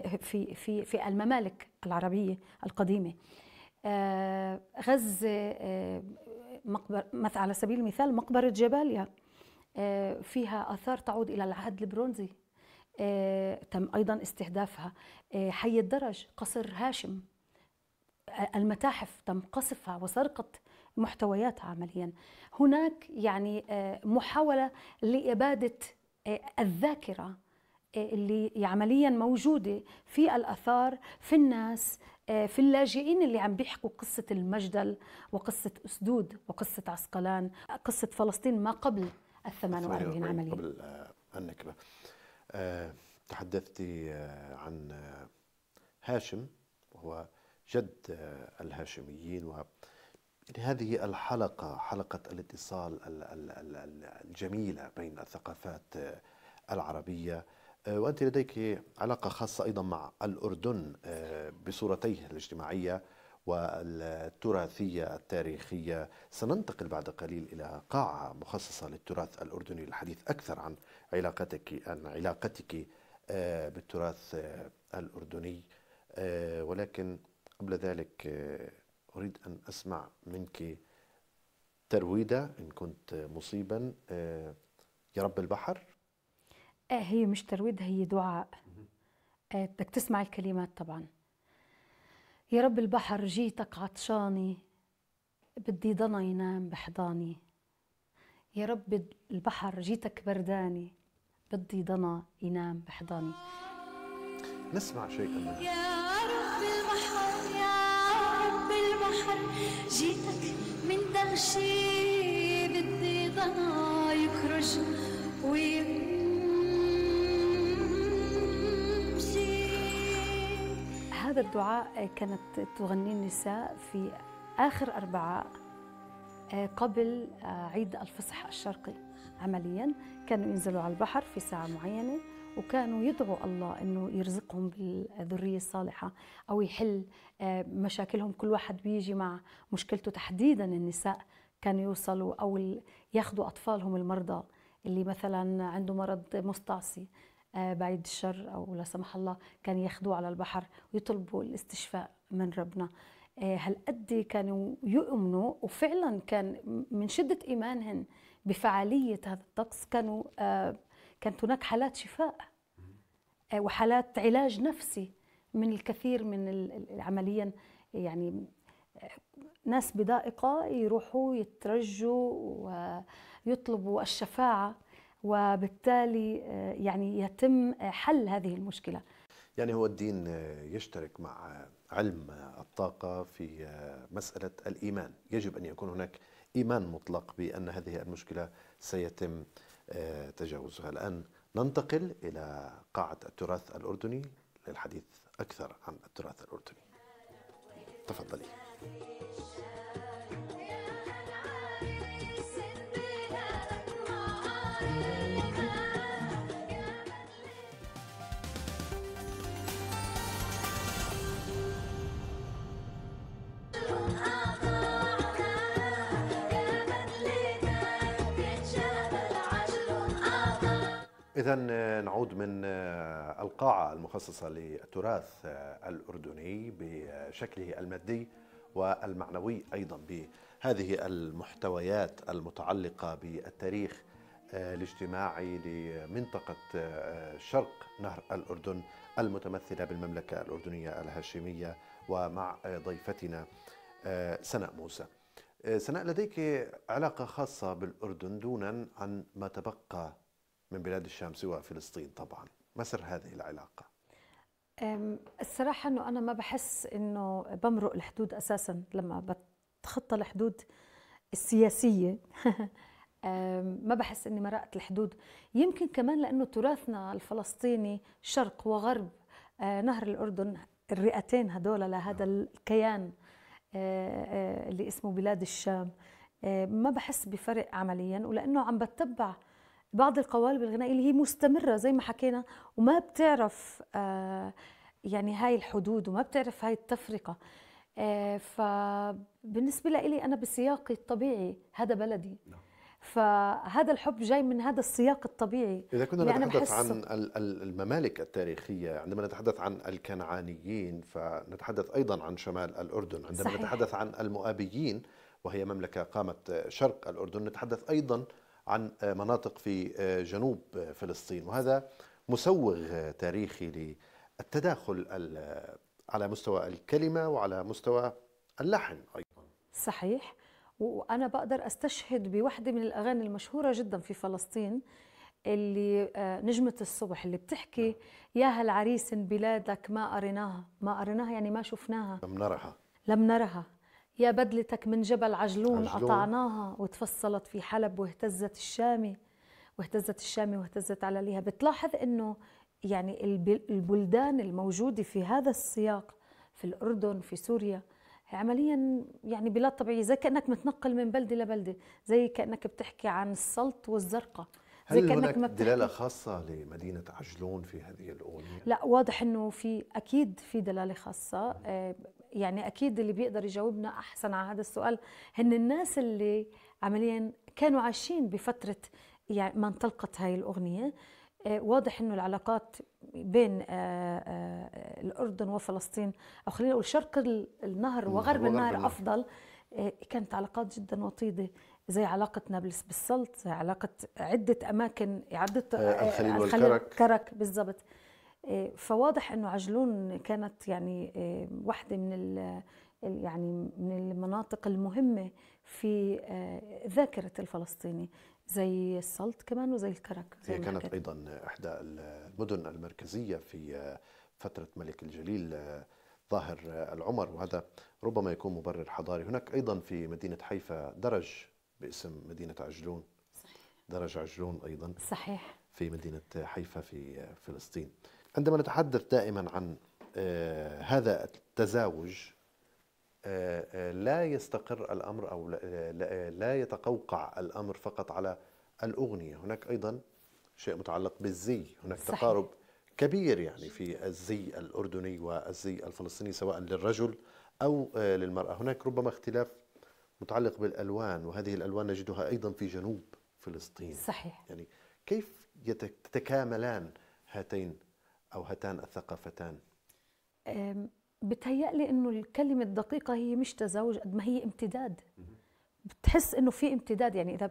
في في في الممالك العربية القديمة غزة مقبر على سبيل المثال مقبرة جباليا فيها آثار تعود إلى العهد البرونزي تم أيضا استهدافها حي الدرج قصر هاشم المتاحف تم قصفها وسرقة محتوياتها عمليا هناك يعني آه، محاولة لإبادة آه، الذاكرة آه، اللي عمليا موجودة في الأثار في الناس في اللاجئين اللي عم بيحكوا قصة المجدل وقصة أسدود وقصة عسقلان قصة فلسطين ما قبل ال 48 عملية قبل النكبة تحدثت عن هاشم وهو جد الهاشميين و يعني هذه الحلقة حلقة الاتصال الجميلة بين الثقافات العربية آه، وأنت لديك علاقة خاصة أيضا مع الأردن آه، بصورتيه الاجتماعية والتراثية التاريخية سننتقل بعد قليل إلى قاعة مخصصة للتراث الأردني للحديث أكثر عن علاقتك عن علاقتك آه، بالتراث الأردني ولكن قبل ذلك آه، أريد أن أسمع منك ترويدة إن كنت مصيبا آه، يا رب البحر آه، هي مش ترويدة هي دعاء بدك تسمع الكلمات طبعا يا رب البحر جيتك عطشاني بدي ضنا ينام بحضاني يا رب البحر جيتك برداني بدي ضنا ينام بحضاني نسمع شيئا منها جيتك من دغشي بدي ضنا يخرج ويمشي هذا الدعاء كانت تغنيه النساء في آخر أربعاء آه، قبل آه، عيد الفصح الشرقي عمليا كانوا ينزلوا على البحر في ساعة معينة وكانوا يدعوا الله انه يرزقهم بالذريه الصالحه او يحل آه، مشاكلهم كل واحد بيجي مع مشكلته تحديدا النساء كانوا يوصلوا او ياخذوا اطفالهم المرضى اللي مثلا عنده مرض مستعصي آه، بعيد الشر او لا سمح الله كان ياخذوه على البحر ويطلبوا الاستشفاء من ربنا آه، هالقد كانوا يؤمنوا وفعلا كان من شده ايمانهم بفعاليه هذا الطقس كانوا كانت هناك حالات شفاء آه، وحالات علاج نفسي من الكثير من عمليا يعني آه، ناس بضائقة يروحوا يترجوا ويطلبوا الشفاعة وبالتالي آه، يعني يتم حل هذه المشكلة يعني هو الدين يشترك مع علم الطاقة في مسألة الإيمان يجب أن يكون هناك إيمان مطلق بأن هذه المشكلة سيتم آه، تجاوزها الآن ننتقل إلى قاعة التراث الأردني للحديث أكثر عن التراث الأردني تفضلي إذا آه، نعود من آه، القاعة المخصصة للتراث آه، الأردني بشكله المادي والمعنوي أيضا بهذه المحتويات المتعلقة بالتاريخ الاجتماعي لمنطقة شرق نهر الأردن المتمثلة بالمملكة الأردنية الهاشمية ومع ضيفتنا سناء موسى سناء لديك علاقة خاصة بالأردن دونا عن ما تبقى من بلاد الشام سوى فلسطين طبعا ما سر هذه العلاقة؟ الصراحة أنه أنا ما بحس أنه بمرق الحدود أساسا لما بتخطى الحدود السياسية ما بحس أني مرقت الحدود يمكن كمان لأنه تراثنا الفلسطيني شرق وغرب أه، نهر الأردن الرئتين هدول لهذا نعم. الكيان أه، أه، اللي اسمه بلاد الشام ما بحس بفرق عمليا ولأنه عم بتبع بعض القوالب الغنائيه اللي هي مستمره زي ما حكينا وما بتعرف آه، يعني هاي الحدود وما بتعرف هاي التفرقه آه، فبالنسبه لي انا بسياقي الطبيعي هذا بلدي نعم. فهذا الحب جاي من هذا السياق الطبيعي إذا كنا يعني نتحدث عن الممالك التاريخية عندما نتحدث عن الكنعانيين فنتحدث أيضا عن شمال الأردن عندما صحيح. نتحدث عن المؤابيين وهي مملكة قامت شرق الأردن نتحدث أيضا عن مناطق في آه، جنوب آه، فلسطين وهذا مسوغ آه، تاريخي للتداخل على مستوى الكلمة وعلى مستوى اللحن أيضا صحيح وأنا بقدر أستشهد بوحدة من الأغاني المشهورة جدا في فلسطين اللي نجمة الصبح اللي بتحكي نعم. يا هالعريس بلادك ما أريناها ما أريناها يعني ما شفناها لم نرها لم نرها يا بدلتك من جبل عجلون, عجلون. قطعناها وتفصلت في حلب واهتزت الشامي واهتزت الشامي واهتزت ليها بتلاحظ انه يعني البلدان الموجودة في هذا السياق في الأردن في سوريا عمليا يعني بلاد طبيعية زي كأنك متنقل من بلدة لبلدة زي كأنك بتحكي عن السلط والزرقة زي هل كأنك هناك دلالة خاصة لمدينة عجلون في هذه الأغنية؟ لا واضح أنه في أكيد في دلالة خاصة آه، يعني اكيد اللي بيقدر يجاوبنا احسن على هذا السؤال هن الناس اللي عمليا كانوا عايشين بفتره يعني ما انطلقت هاي الاغنيه آه، واضح انه العلاقات بين آه، آه، الاردن وفلسطين او خلينا نقول شرق النهر وغرب النهر افضل كانت علاقات جدا وطيده زي علاقة نابلس بالسلط زي علاقه عده اماكن عده الخليل والكرك بالضبط آه، فواضح انه عجلون كانت يعني آه، واحده من يعني من المناطق المهمه في آه، ذاكره الفلسطيني زي السلط كمان وزي الكرك زي هي كانت ايضا احدى المدن المركزيه في فتره ملك الجليل ظاهر العمر وهذا ربما يكون مبرر حضاري هناك ايضا في مدينه حيفا درج باسم مدينه عجلون صحيح درج عجلون ايضا صحيح في مدينه حيفا في فلسطين عندما نتحدث دائما عن آه، هذا التزاوج آه، آه، لا يستقر الامر او لا يتقوقع الامر فقط على الاغنيه، هناك ايضا شيء متعلق بالزي، هناك صحيح. تقارب كبير يعني في الزي الاردني والزي الفلسطيني سواء للرجل او للمراه، هناك ربما اختلاف متعلق بالالوان وهذه الالوان نجدها ايضا في جنوب فلسطين. صحيح يعني كيف تتكاملان هاتين أو هاتان الثقافتان بتهيألي انه الكلمه الدقيقه هي مش تزاوج قد ما هي امتداد بتحس انه في امتداد يعني اذا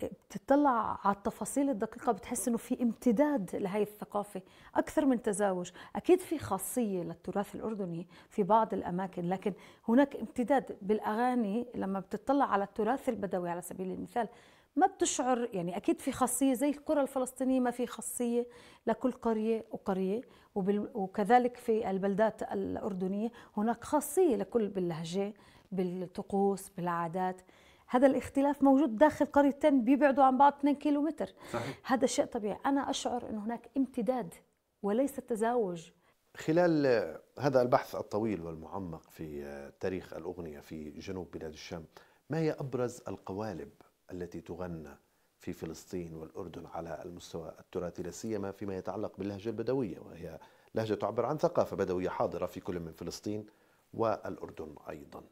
بتطلع على التفاصيل الدقيقه بتحس انه في امتداد لهي الثقافه اكثر من تزاوج اكيد في خاصيه للتراث الاردني في بعض الاماكن لكن هناك امتداد بالاغاني لما بتطلع على التراث البدوي على سبيل المثال ما بتشعر يعني اكيد في خاصيه زي الكره الفلسطينيه ما في خاصيه لكل قريه وقريه وكذلك في البلدات الاردنيه هناك خاصيه لكل باللهجه بالطقوس بالعادات هذا الاختلاف موجود داخل قريتين بيبعدوا عن بعض 2 كيلومتر صحيح. هذا شيء طبيعي انا اشعر ان هناك امتداد وليس تزاوج خلال هذا البحث الطويل والمعمق في تاريخ الاغنيه في جنوب بلاد الشام ما هي ابرز القوالب التي تغنى في فلسطين والأردن على المستوى التراثي لا سيما فيما يتعلق باللهجة البدوية وهي لهجة تعبر عن ثقافة بدوية حاضرة في كل من فلسطين والأردن أيضا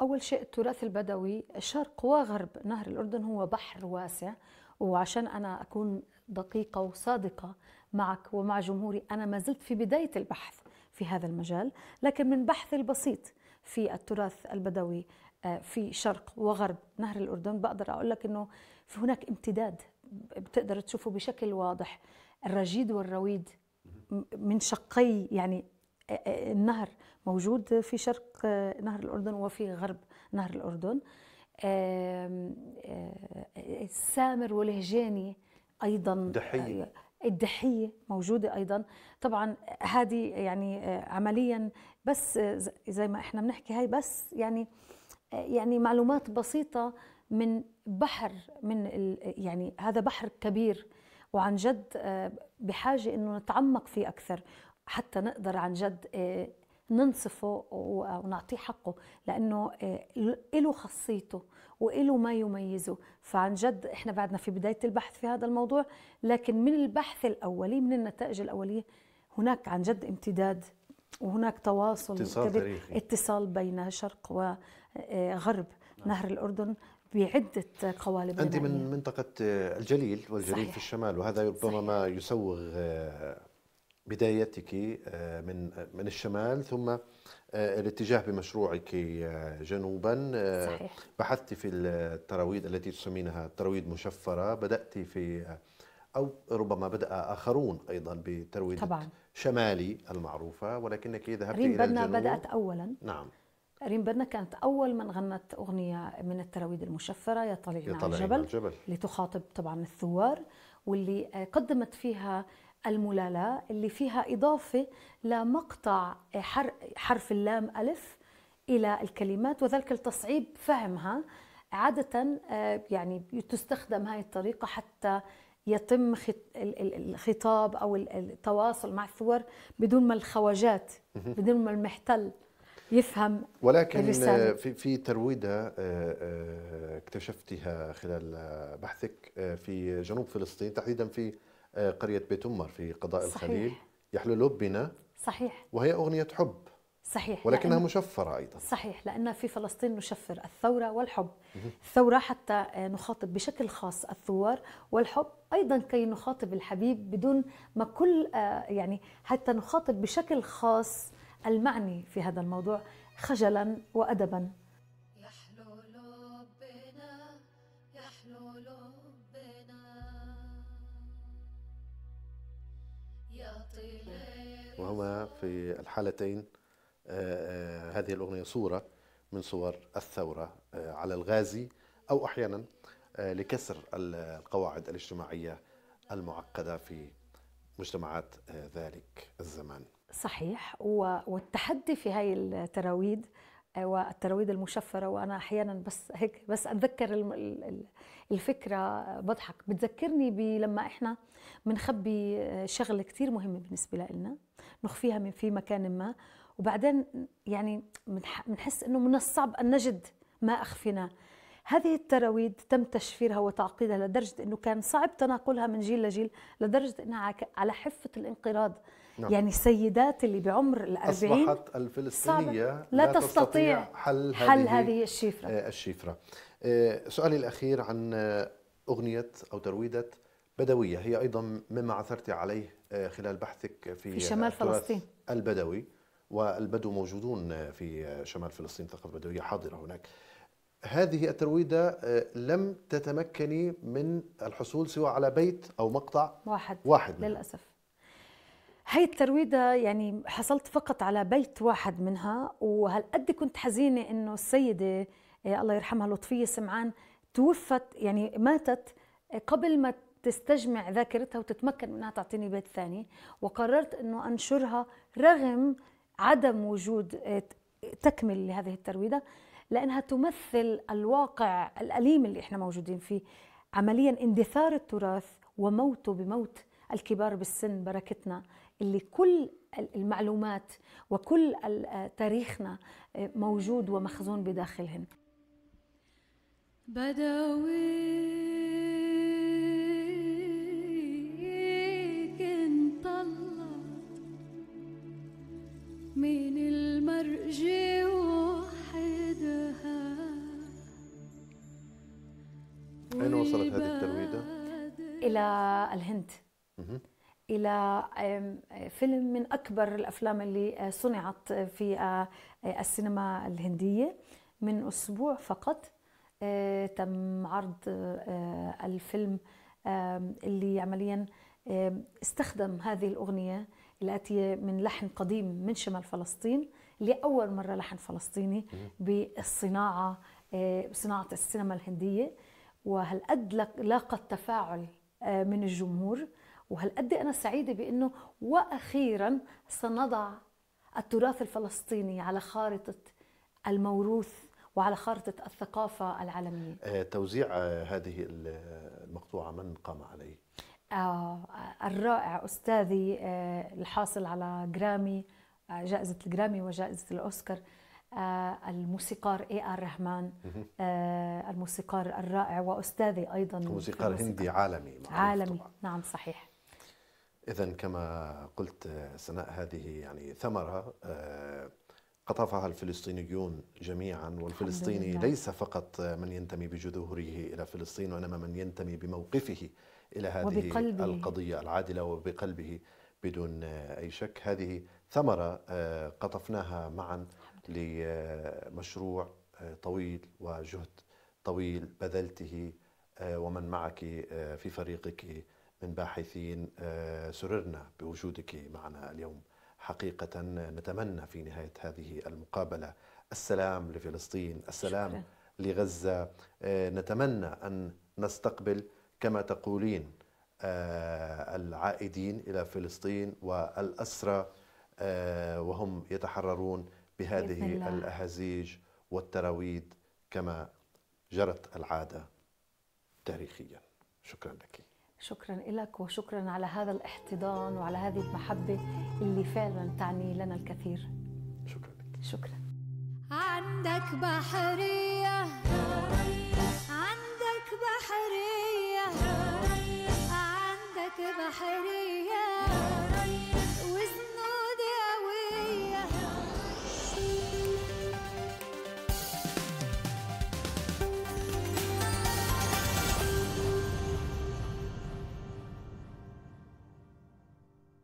أول شيء التراث البدوي شرق وغرب نهر الأردن هو بحر واسع وعشان أنا أكون دقيقة وصادقة معك ومع جمهوري أنا ما زلت في بداية البحث في هذا المجال لكن من بحث البسيط في التراث البدوي آه، في شرق وغرب نهر الأردن بقدر أقول لك أنه في هناك امتداد بتقدر تشوفه بشكل واضح الرجيد والرويد من شقي يعني آه، آه، النهر موجود في شرق نهر الأردن وفي غرب نهر الأردن السامر والهجاني أيضا دحية الدحية موجودة أيضا طبعا هذه يعني عمليا بس زي ما احنا بنحكي هاي بس يعني يعني معلومات بسيطة من بحر من يعني هذا بحر كبير وعن جد آه، بحاجة إنه نتعمق فيه أكثر حتى نقدر عن جد آه، ننصفه ونعطيه حقه لأنه آه، له خاصيته وإله ما يميزه فعن جد إحنا بعدنا في بداية البحث في هذا الموضوع لكن من البحث الأولي من النتائج الأولية هناك عن جد امتداد وهناك تواصل اتصال تاريخي. اتصال بين شرق و غرب نعم. نهر الأردن بعدة قوالب أنت من منطقة الجليل والجليل صحيح. في الشمال وهذا ربما صحيح. ما يسوغ آه، بدايتك آه، من من الشمال ثم آه، الاتجاه بمشروعك جنوبا صحيح. بحثت في التراويد التي تسمينها تراويد مشفرة بدأت في أو ربما بدأ آخرون أيضا بترويد طبعا. شمالي المعروفة ولكنك ذهبت إلى الجنوب بدأت أولا نعم ريم بدنا كانت أول من غنت أغنية من التراويد المشفرة يا طليعنا على الجبل, الجبل اللي تخاطب طبعا الثوار واللي آه، قدمت فيها الملالاه اللي فيها إضافة لمقطع آه، حرف اللام ألف إلى الكلمات وذلك لتصعيب فهمها عادة آه، يعني تستخدم هاي الطريقة حتى يتم الخطاب أو التواصل مع الثور بدون ما الخواجات بدون ما المحتل يفهم ولكن الرسالة. في في ترويده آه، آه، اكتشفتها خلال بحثك آه، في جنوب فلسطين تحديدا في قريه بيت أمر في قضاء صحيح. الخليل يحلو لبنا صحيح وهي اغنيه حب صحيح ولكنها لأن... مشفرة أيضا صحيح لأن في فلسطين نشفر الثورة والحب الثورة حتى نخاطب بشكل خاص الثوار والحب أيضا كي نخاطب الحبيب بدون ما كل يعني حتى نخاطب بشكل خاص المعني في هذا الموضوع خجلا وأدبا وهما في الحالتين آه، آه، هذه الأغنية صورة من صور الثورة آه، على الغازي أو أحيانا لكسر القواعد الاجتماعية المعقدة في مجتمعات ذلك الزمان صحيح والتحدي في هاي التراويد آه، والتراويد المشفرة وأنا أحيانا بس هيك بس أتذكر الفكرة آه، بضحك بتذكرني لما إحنا بنخبي آه، شغلة كثير مهمة بالنسبة لنا نخفيها من في مكان ما وبعدين يعني بنحس إنه من الصعب أن نجد ما أخفيناه هذه التراويد تم تشفيرها وتعقيدها لدرجة أنه كان صعب تناقلها من جيل لجيل لدرجة أنها على حفة الانقراض نعم. يعني السيدات اللي بعمر الأربعين أصبحت الفلسطينية لا, لا تستطيع, تستطيع حل, حل هذه الشفرة آه، الشفرة آه، سؤالي الأخير عن آه، أغنية أو ترويدة بدوية هي أيضا مما عثرت عليه خلال بحثك في, في شمال فلسطين البدوي والبدو موجودون في شمال فلسطين ثقافة بدوية حاضرة هناك هذه الترويدة لم تتمكني من الحصول سوى على بيت أو مقطع واحد واحد منها. للأسف هاي الترويدة يعني حصلت فقط على بيت واحد منها وهالقد كنت حزينة إنه السيدة آه، الله يرحمها لطفية سمعان توفت يعني ماتت آه، قبل ما تستجمع ذاكرتها وتتمكن من انها تعطيني بيت ثاني وقررت انه انشرها رغم عدم وجود آه، تكمل لهذه الترويده لانها تمثل الواقع الاليم اللي احنا موجودين فيه عمليا اندثار التراث وموته بموت الكبار بالسن بركتنا اللي كل المعلومات وكل تاريخنا آه، موجود ومخزون بداخلهن بدوي الى فيلم من اكبر الافلام اللي آه، صنعت في آه، السينما الهنديه من اسبوع فقط آه، تم عرض الفيلم اللي عمليا استخدم هذه الاغنيه الاتيه من لحن قديم من شمال فلسطين لاول مره لحن فلسطيني بالصناعه بصناعه السينما الهنديه وهالقد لاقت تفاعل من الجمهور وهالقد أنا سعيدة بأنه وأخيرا سنضع التراث الفلسطيني على خارطة الموروث وعلى خارطة الثقافة العالمية آه، توزيع آه، هذه المقطوعة من قام عليه؟ آه، الرائع أستاذي آه، الحاصل على جرامي جائزة الجرامي وجائزة الأوسكار الموسيقار اي ار رحمان الموسيقار الرائع واستاذي ايضا موسيقار هندي عالمي عالمي طبعا. نعم صحيح إذا كما قلت آه، سناء هذه يعني ثمرة آه، قطفها الفلسطينيون جميعا والفلسطيني ليس فقط آه، من ينتمي بجذوره إلى فلسطين وإنما من ينتمي بموقفه إلى هذه وبقلبه. القضية العادلة وبقلبه بدون أي شك هذه ثمرة قطفناها معا لمشروع طويل وجهد طويل بذلته ومن معك في فريقك من باحثين آه، سررنا بوجودك معنا اليوم حقيقة نتمنى في نهاية هذه المقابلة السلام لفلسطين السلام شكرا. لغزة آه، نتمنى أن نستقبل كما تقولين آه، العائدين إلى فلسطين والأسرى وهم يتحررون بهذه الأهازيج والتراويد كما جرت العادة تاريخيا شكرا لك شكرا لك وشكرا على هذا الاحتضان وعلى هذه المحبة اللي فعلا تعني لنا الكثير شكرا لك شكرا عندك بحرية عندك بحرية عندك بحرية